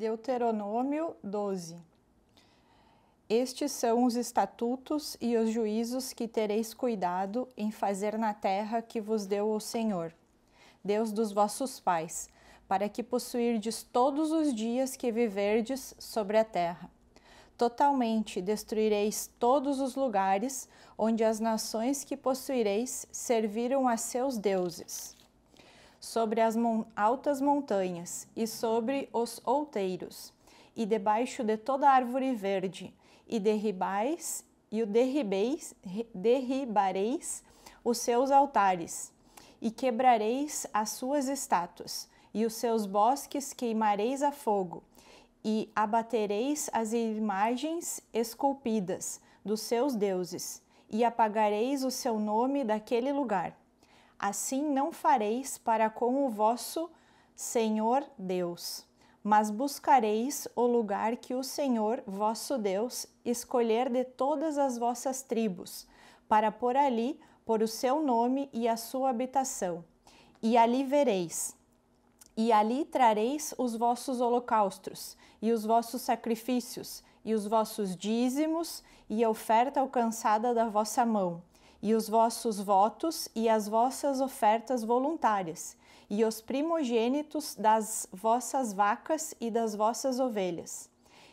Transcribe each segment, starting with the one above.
Deuteronômio 12. Estes são os estatutos e os juízos que tereis cuidado em fazer na terra que vos deu o Senhor, Deus dos vossos pais, para que possuirdes todos os dias que viverdes sobre a terra. Totalmente destruireis todos os lugares onde as nações que possuireis serviram a seus deuses sobre as mon altas montanhas e sobre os outeiros, e debaixo de toda árvore verde, e derribais e o derribeis, derribareis os seus altares, e quebrareis as suas estátuas, e os seus bosques queimareis a fogo, e abatereis as imagens esculpidas dos seus deuses, e apagareis o seu nome daquele lugar. Assim não fareis para com o vosso Senhor Deus, mas buscareis o lugar que o Senhor vosso Deus escolher de todas as vossas tribos, para por ali por o seu nome e a sua habitação. E ali vereis, e ali trareis os vossos holocaustos, e os vossos sacrifícios, e os vossos dízimos, e a oferta alcançada da vossa mão e os vossos votos e as vossas ofertas voluntárias, e os primogênitos das vossas vacas e das vossas ovelhas.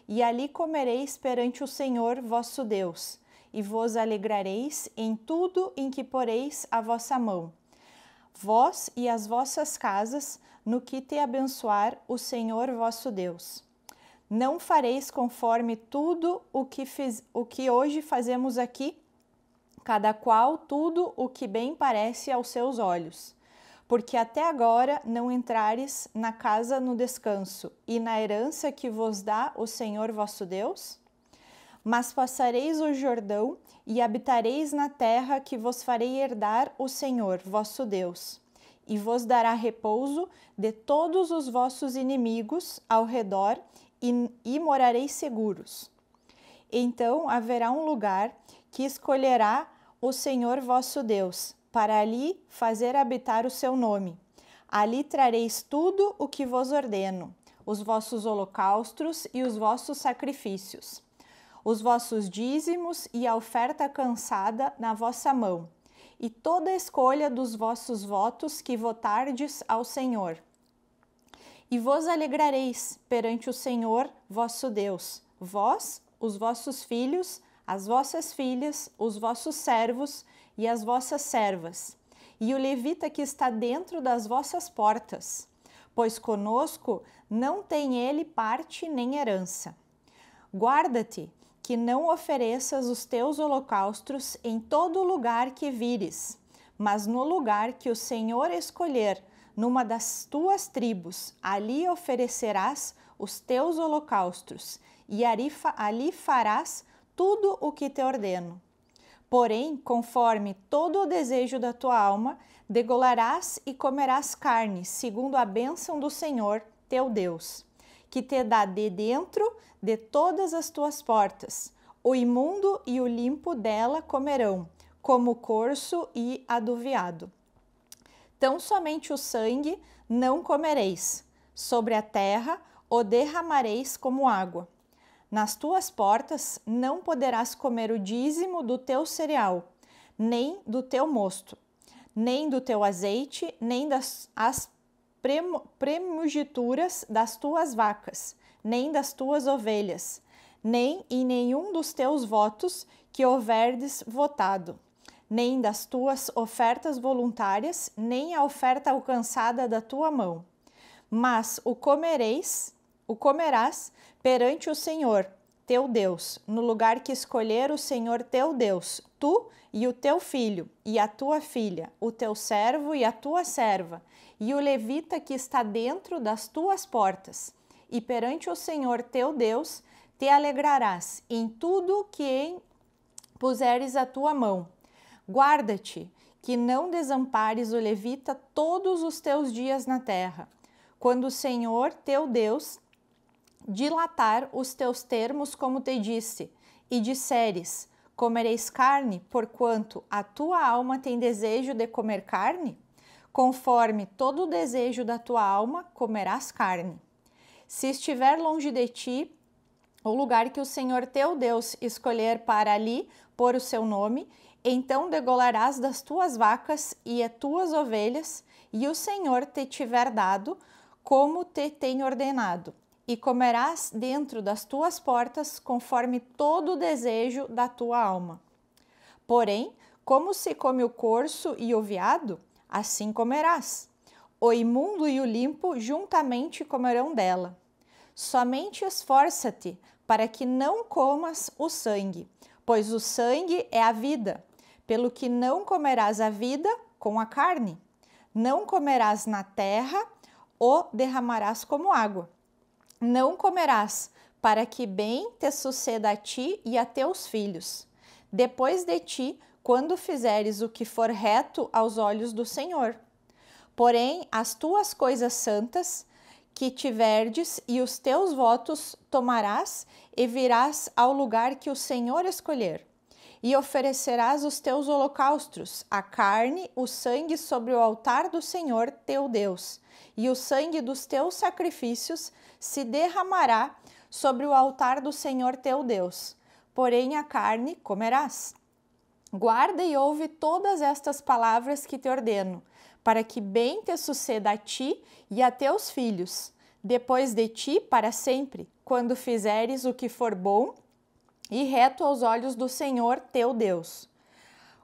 E ali comereis perante o Senhor vosso Deus, e vos alegrareis em tudo em que poreis a vossa mão. Vós e as vossas casas, no que te abençoar o Senhor vosso Deus. Não fareis conforme tudo o que, fiz, o que hoje fazemos aqui, cada qual tudo o que bem parece aos seus olhos. Porque até agora não entrares na casa no descanso e na herança que vos dá o Senhor vosso Deus? Mas passareis o Jordão e habitareis na terra que vos farei herdar o Senhor vosso Deus e vos dará repouso de todos os vossos inimigos ao redor e, e, morareis seguros. Então haverá um lugar que escolherá o Senhor vosso Deus, para ali fazer habitar o seu nome. Ali trareis tudo o que vos ordeno, os vossos holocaustos e os vossos sacrifícios, os vossos dízimos e a oferta cansada na vossa mão, e toda a escolha dos vossos votos que votardes ao Senhor. E vos alegrareis perante o Senhor vosso Deus, vós, os vossos filhos, as vossas filhas, os vossos servos e as vossas servas, e o levita que está dentro das vossas portas, pois conosco não tem ele parte nem herança. Guarda-te que não ofereças os teus holocaustos em todo lugar que vires, mas no lugar que o Senhor escolher, numa das tuas tribos, ali oferecerás os teus holocaustos, e ali farás tudo o que te ordeno. Porém, conforme todo o desejo da tua alma, degolarás e comerás carne, segundo a bênção do Senhor, teu Deus, que te dá de dentro de todas as tuas portas. O imundo e o limpo dela comerão, como o corso e aduviado. Tão somente o sangue não comereis, sobre a terra o derramareis como água nas tuas portas não poderás comer o dízimo do teu cereal, nem do teu mosto, nem do teu azeite, nem das as premugituras das tuas vacas, nem das tuas ovelhas, nem em nenhum dos teus votos que houverdes votado, nem das tuas ofertas voluntárias, nem a oferta alcançada da tua mão. Mas o comereis o comerás perante o Senhor teu Deus, no lugar que escolher o Senhor teu Deus, tu e o teu filho, e a tua filha, o teu servo e a tua serva, e o levita que está dentro das tuas portas. E perante o Senhor teu Deus te alegrarás em tudo que em puseres a tua mão. Guarda-te que não desampares o levita todos os teus dias na terra, quando o Senhor teu Deus dilatar os teus termos, como te disse, e disseres: Comereis carne, porquanto a tua alma tem desejo de comer carne? Conforme todo o desejo da tua alma, comerás carne. Se estiver longe de ti, o lugar que o Senhor teu Deus escolher para ali pôr o seu nome, então degolarás das tuas vacas e as tuas ovelhas, e o Senhor te tiver dado, como te tem ordenado e comerás dentro das tuas portas conforme todo o desejo da tua alma. Porém, como se come o corso e o veado, assim comerás. O imundo e o limpo juntamente comerão dela. Somente esforça-te para que não comas o sangue, pois o sangue é a vida, pelo que não comerás a vida com a carne. Não comerás na terra, ou derramarás como água não comerás, para que bem te suceda a ti e a teus filhos. Depois de ti, quando fizeres o que for reto aos olhos do Senhor. Porém, as tuas coisas santas, que tiverdes e os teus votos tomarás e virás ao lugar que o Senhor escolher e oferecerás os teus holocaustos, a carne, o sangue sobre o altar do Senhor teu Deus, e o sangue dos teus sacrifícios se derramará sobre o altar do Senhor teu Deus. Porém, a carne comerás. Guarda e ouve todas estas palavras que te ordeno, para que bem te suceda a ti e a teus filhos, depois de ti para sempre, quando fizeres o que for bom e reto aos olhos do Senhor teu Deus.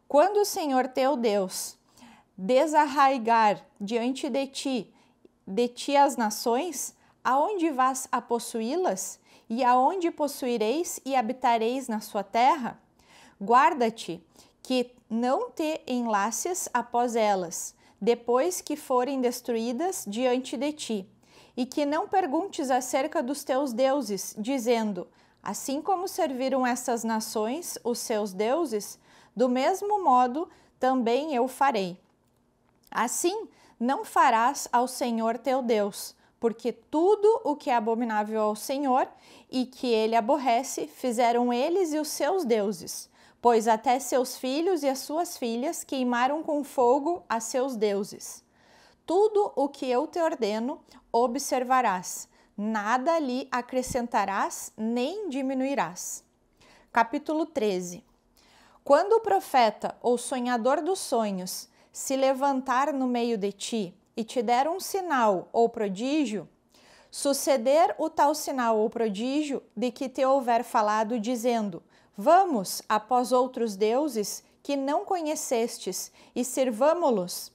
Quando o Senhor teu Deus desarraigar diante de ti, de ti as nações, aonde vás a possuí-las? E aonde possuireis e habitareis na sua terra? Guarda-te que não te enlaces após elas, depois que forem destruídas diante de ti, e que não perguntes acerca dos teus deuses, dizendo: Assim como serviram essas nações os seus deuses, do mesmo modo também eu farei. Assim, não farás ao Senhor teu Deus, porque tudo o que é abominável ao Senhor e que ele aborrece, fizeram eles e os seus deuses. Pois até seus filhos e as suas filhas queimaram com fogo a seus deuses. Tudo o que eu te ordeno, observarás nada ali acrescentarás nem diminuirás. Capítulo 13. Quando o profeta ou sonhador dos sonhos se levantar no meio de ti e te der um sinal ou prodígio, suceder o tal sinal ou prodígio de que te houver falado, dizendo: Vamos após outros deuses que não conhecestes e servamo-los.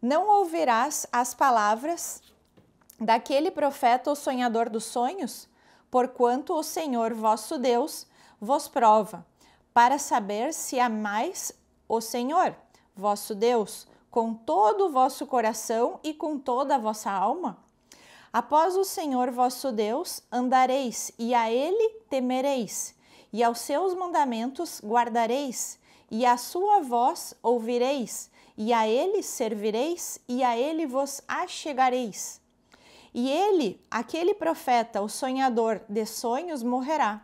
Não ouvirás as palavras daquele profeta ou sonhador dos sonhos? Porquanto o Senhor vosso Deus vos prova, para saber se amais o Senhor vosso Deus com todo o vosso coração e com toda a vossa alma? Após o Senhor vosso Deus andareis, e a ele temereis, e aos seus mandamentos guardareis, e a sua voz ouvireis, e a ele servireis, e a ele vos achegareis. E ele, aquele profeta, o sonhador de sonhos, morrerá,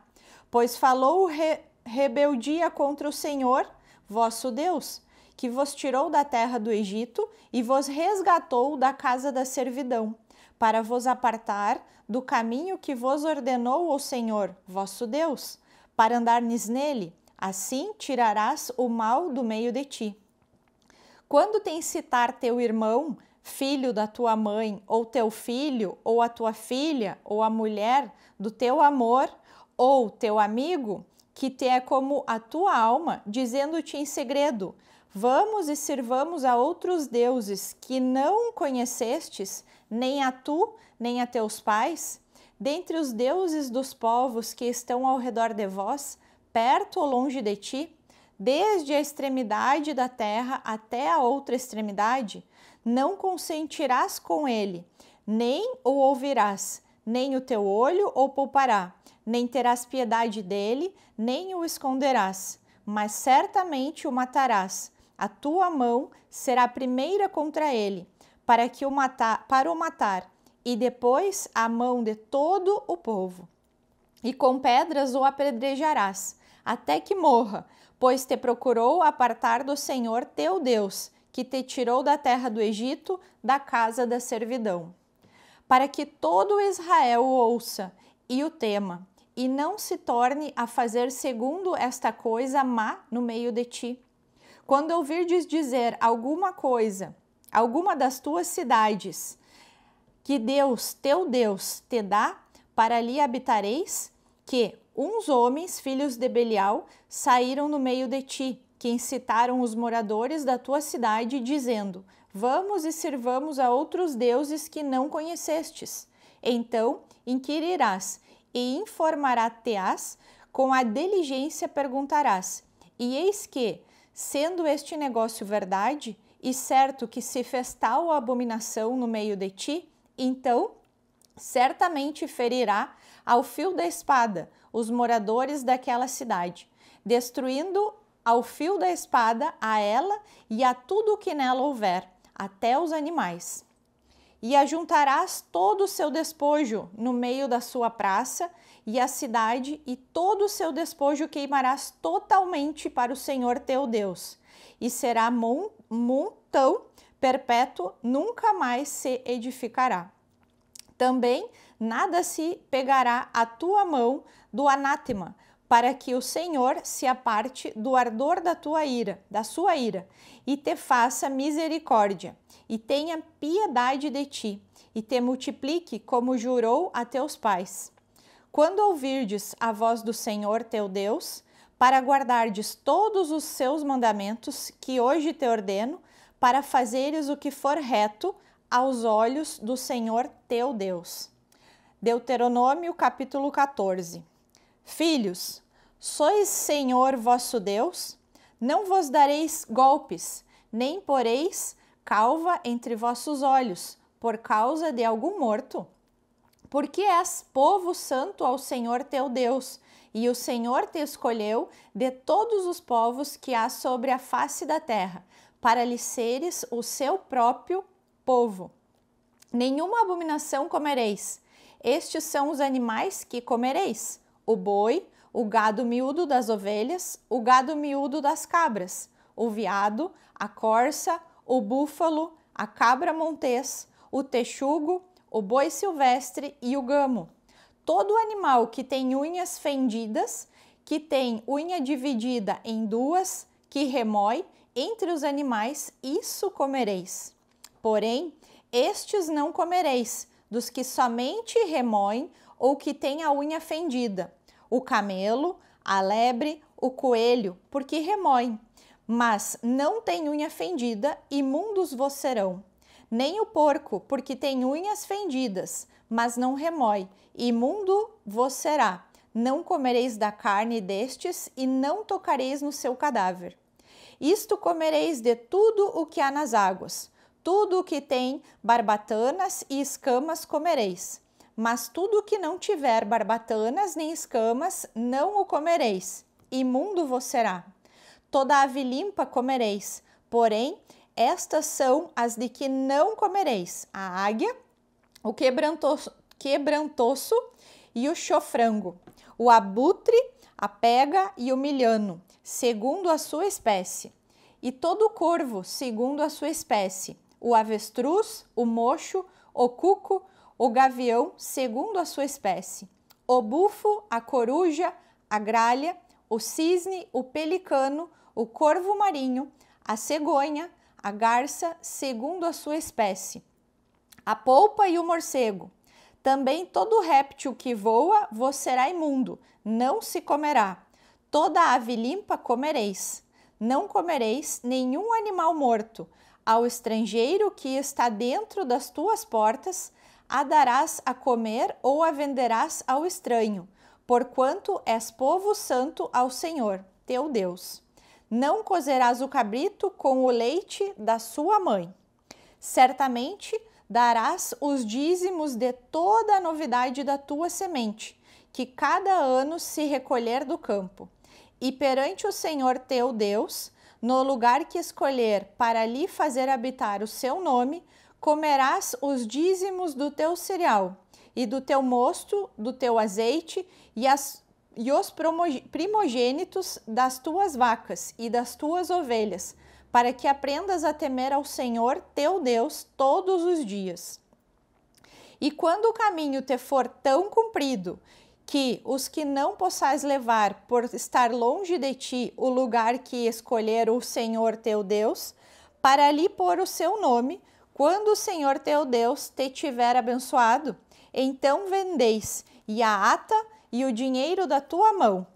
pois falou re rebeldia contra o Senhor, vosso Deus, que vos tirou da terra do Egito e vos resgatou da casa da servidão, para vos apartar do caminho que vos ordenou o Senhor, vosso Deus, para andar nele. Assim tirarás o mal do meio de ti. Quando te incitar teu irmão filho da tua mãe, ou teu filho, ou a tua filha, ou a mulher do teu amor, ou teu amigo, que te é como a tua alma, dizendo-te em segredo: Vamos e sirvamos a outros deuses que não conhecestes, nem a tu, nem a teus pais? Dentre os deuses dos povos que estão ao redor de vós, perto ou longe de ti, desde a extremidade da terra até a outra extremidade, não consentirás com ele, nem o ouvirás, nem o teu olho o poupará, nem terás piedade dele, nem o esconderás, mas certamente o matarás. A tua mão será a primeira contra ele, para que o matar, para o matar, e depois a mão de todo o povo. E com pedras o apedrejarás, até que morra, pois te procurou apartar do Senhor teu Deus, que te tirou da terra do Egito, da casa da servidão. Para que todo Israel o ouça e o tema, e não se torne a fazer segundo esta coisa má no meio de ti. Quando ouvirdes dizer alguma coisa, alguma das tuas cidades, que Deus, teu Deus, te dá, para ali habitareis, que Uns homens, filhos de Belial, saíram no meio de ti, que incitaram os moradores da tua cidade, dizendo: Vamos e servamos a outros deuses que não conhecestes. Então inquirirás e informarás-te-ás, com a diligência perguntarás. E eis que, sendo este negócio verdade, e certo que se fez tal abominação no meio de ti, então certamente ferirá ao fio da espada os moradores daquela cidade, destruindo ao fio da espada a ela e a tudo o que nela houver, até os animais. E ajuntarás todo o seu despojo no meio da sua praça e a cidade, e todo o seu despojo queimarás totalmente para o Senhor teu Deus, e será montão perpétuo, nunca mais se edificará. Também nada se pegará à tua mão do anátema, para que o Senhor se aparte do ardor da tua ira, da sua ira, e te faça misericórdia, e tenha piedade de ti, e te multiplique como jurou a teus pais. Quando ouvirdes a voz do Senhor teu Deus, para guardardes todos os seus mandamentos que hoje te ordeno, para fazeres o que for reto, aos olhos do Senhor teu Deus. Deuteronômio capítulo 14. Filhos, sois Senhor vosso Deus, não vos dareis golpes, nem poreis calva entre vossos olhos, por causa de algum morto. Porque és povo santo ao Senhor teu Deus, e o Senhor te escolheu de todos os povos que há sobre a face da terra, para lhe seres o seu próprio povo. Nenhuma abominação comereis. Estes são os animais que comereis: o boi, o gado miúdo das ovelhas, o gado miúdo das cabras, o veado, a corça, o búfalo, a cabra montês, o texugo, o boi silvestre e o gamo. Todo animal que tem unhas fendidas, que tem unha dividida em duas, que remói entre os animais, isso comereis. Porém, estes não comereis, dos que somente remoem ou que têm a unha fendida, o camelo, a lebre, o coelho, porque remoem. Mas não tem unha fendida, imundos vos serão. Nem o porco, porque tem unhas fendidas, mas não remoe, imundo vos será. Não comereis da carne destes e não tocareis no seu cadáver. Isto comereis de tudo o que há nas águas tudo o que tem barbatanas e escamas comereis, mas tudo o que não tiver barbatanas nem escamas não o comereis, imundo vos será. Toda ave limpa comereis, porém, estas são as de que não comereis: a águia, o quebrantoço, quebrantoço e o chofrango, o abutre, a pega e o milhano, segundo a sua espécie, e todo corvo, segundo a sua espécie o avestruz, o mocho, o cuco, o gavião, segundo a sua espécie, o bufo, a coruja, a gralha, o cisne, o pelicano, o corvo marinho, a cegonha, a garça, segundo a sua espécie, a polpa e o morcego. Também todo réptil que voa vos será imundo, não se comerá. Toda ave limpa comereis. Não comereis nenhum animal morto, ao estrangeiro que está dentro das tuas portas, a darás a comer ou a venderás ao estranho, porquanto és povo santo ao Senhor, teu Deus. Não cozerás o cabrito com o leite da sua mãe. Certamente darás os dízimos de toda a novidade da tua semente, que cada ano se recolher do campo. E perante o Senhor teu Deus, no lugar que escolher para ali fazer habitar o seu nome, comerás os dízimos do teu cereal e do teu mosto, do teu azeite e, as, e os primogênitos das tuas vacas e das tuas ovelhas, para que aprendas a temer ao Senhor teu Deus todos os dias. E quando o caminho te for tão comprido que os que não possais levar por estar longe de ti o lugar que escolher o Senhor teu Deus, para ali pôr o seu nome, quando o Senhor teu Deus te tiver abençoado, então vendeis e a ata e o dinheiro da tua mão,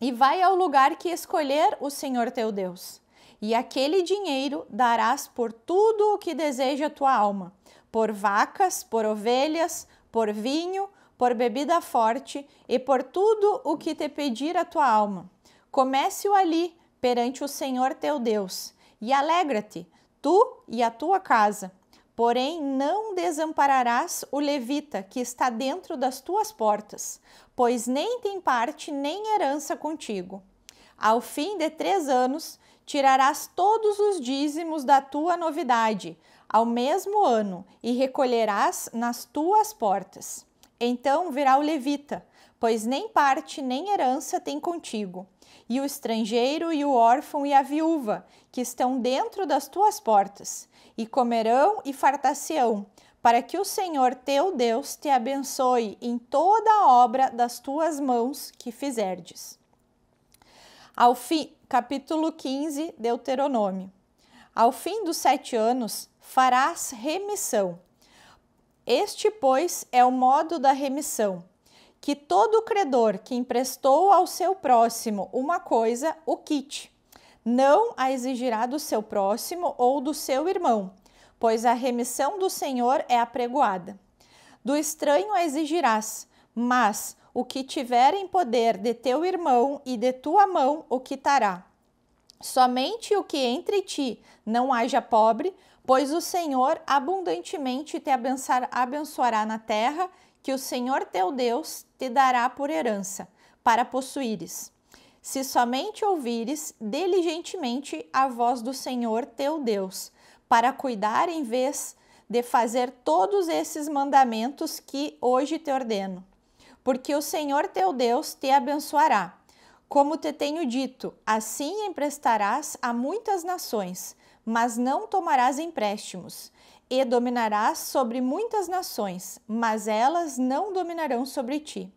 e vai ao lugar que escolher o Senhor teu Deus. E aquele dinheiro darás por tudo o que deseja tua alma, por vacas, por ovelhas, por vinho, por bebida forte e por tudo o que te pedir a tua alma. Comece-o ali perante o Senhor teu Deus e alegra-te, tu e a tua casa. Porém, não desampararás o levita que está dentro das tuas portas, pois nem tem parte nem herança contigo. Ao fim de três anos, tirarás todos os dízimos da tua novidade, ao mesmo ano, e recolherás nas tuas portas. Então virá o levita, pois nem parte nem herança tem contigo. E o estrangeiro e o órfão e a viúva, que estão dentro das tuas portas, e comerão e fartar-se-ão, para que o Senhor teu Deus te abençoe em toda a obra das tuas mãos que fizerdes. Ao fim, capítulo 15, Deuteronômio. Ao fim dos sete anos, farás remissão este, pois, é o modo da remissão, que todo credor que emprestou ao seu próximo uma coisa, o quite, não a exigirá do seu próximo ou do seu irmão, pois a remissão do Senhor é apregoada. Do estranho a exigirás, mas o que tiver em poder de teu irmão e de tua mão o quitará. Somente o que entre ti não haja pobre, Pois o Senhor abundantemente te abençoará na terra, que o Senhor teu Deus te dará por herança, para possuíres. Se somente ouvires diligentemente a voz do Senhor teu Deus, para cuidar em vez de fazer todos esses mandamentos que hoje te ordeno. Porque o Senhor teu Deus te abençoará. Como te tenho dito, assim emprestarás a muitas nações mas não tomarás empréstimos. E dominarás sobre muitas nações, mas elas não dominarão sobre ti.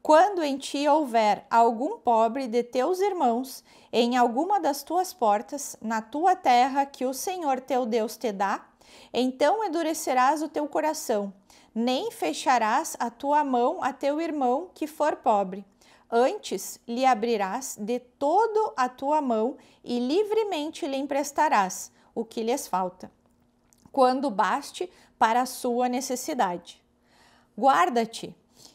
Quando em ti houver algum pobre de teus irmãos, em alguma das tuas portas, na tua terra que o Senhor teu Deus te dá, então endurecerás o teu coração, nem fecharás a tua mão a teu irmão que for pobre Antes lhe abrirás de todo a tua mão e livremente lhe emprestarás o que lhes falta, quando baste para a sua necessidade. Guarda-te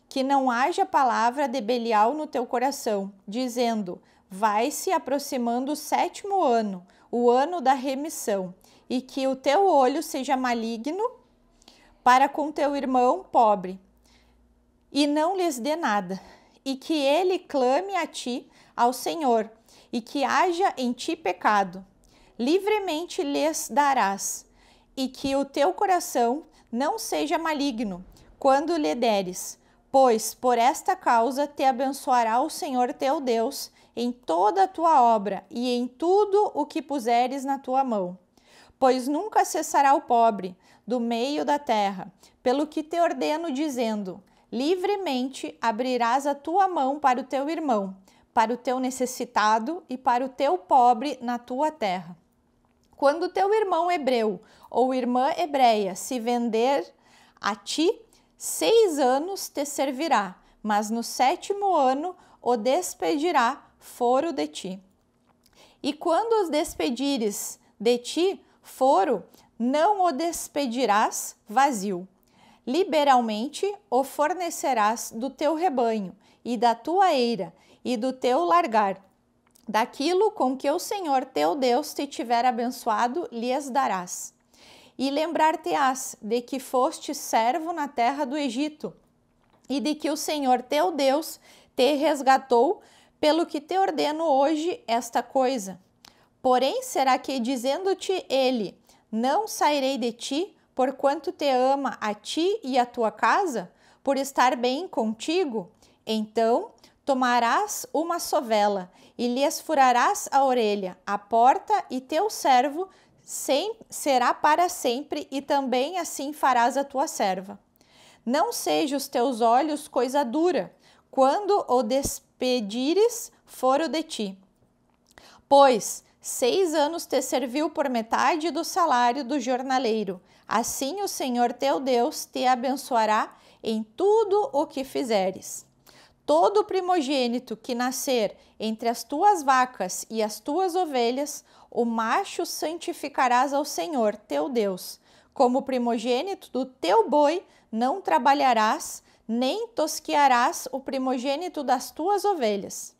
que não haja palavra de Belial no teu coração, dizendo: Vai-se aproximando o sétimo ano, o ano da remissão, e que o teu olho seja maligno para com teu irmão pobre, e não lhes dê nada e que ele clame a ti, ao Senhor, e que haja em ti pecado. Livremente lhes darás, e que o teu coração não seja maligno quando lhe deres, pois por esta causa te abençoará o Senhor teu Deus em toda a tua obra e em tudo o que puseres na tua mão. Pois nunca cessará o pobre do meio da terra, pelo que te ordeno, dizendo: livremente abrirás a tua mão para o teu irmão, para o teu necessitado e para o teu pobre na tua terra. Quando teu irmão hebreu ou irmã hebreia se vender a ti, seis anos te servirá, mas no sétimo ano o despedirá foro de ti. E quando os despedires de ti foro, não o despedirás vazio liberalmente o fornecerás do teu rebanho e da tua eira e do teu largar. Daquilo com que o Senhor teu Deus te tiver abençoado, lhes darás. E lembrar-te-ás de que foste servo na terra do Egito, e de que o Senhor teu Deus te resgatou, pelo que te ordeno hoje esta coisa. Porém, será que dizendo-te ele: Não sairei de ti, Porquanto te ama a ti e a tua casa, por estar bem contigo, então tomarás uma sovela e lhes furarás a orelha, a porta, e teu servo sem, será para sempre, e também assim farás a tua serva. Não seja os teus olhos coisa dura, quando o despedires foro de ti. Pois, Seis anos te serviu por metade do salário do jornaleiro. Assim o Senhor teu Deus te abençoará em tudo o que fizeres. Todo primogênito que nascer entre as tuas vacas e as tuas ovelhas, o macho santificarás ao Senhor teu Deus. Como primogênito do teu boi, não trabalharás, nem tosquearás o primogênito das tuas ovelhas.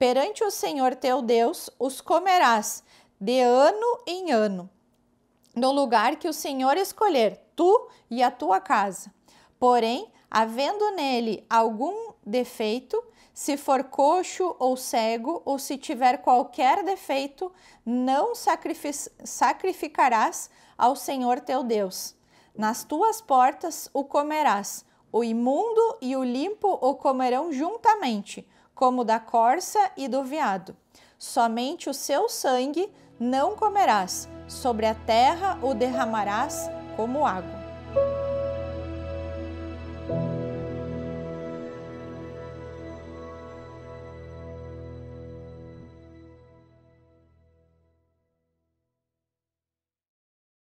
Perante o Senhor teu Deus os comerás, de ano em ano, no lugar que o Senhor escolher, tu e a tua casa. Porém, havendo nele algum defeito, se for coxo ou cego, ou se tiver qualquer defeito, não sacrificarás ao Senhor teu Deus. Nas tuas portas o comerás, o imundo e o limpo o comerão juntamente como da corça e do veado. Somente o seu sangue não comerás, sobre a terra o derramarás como água.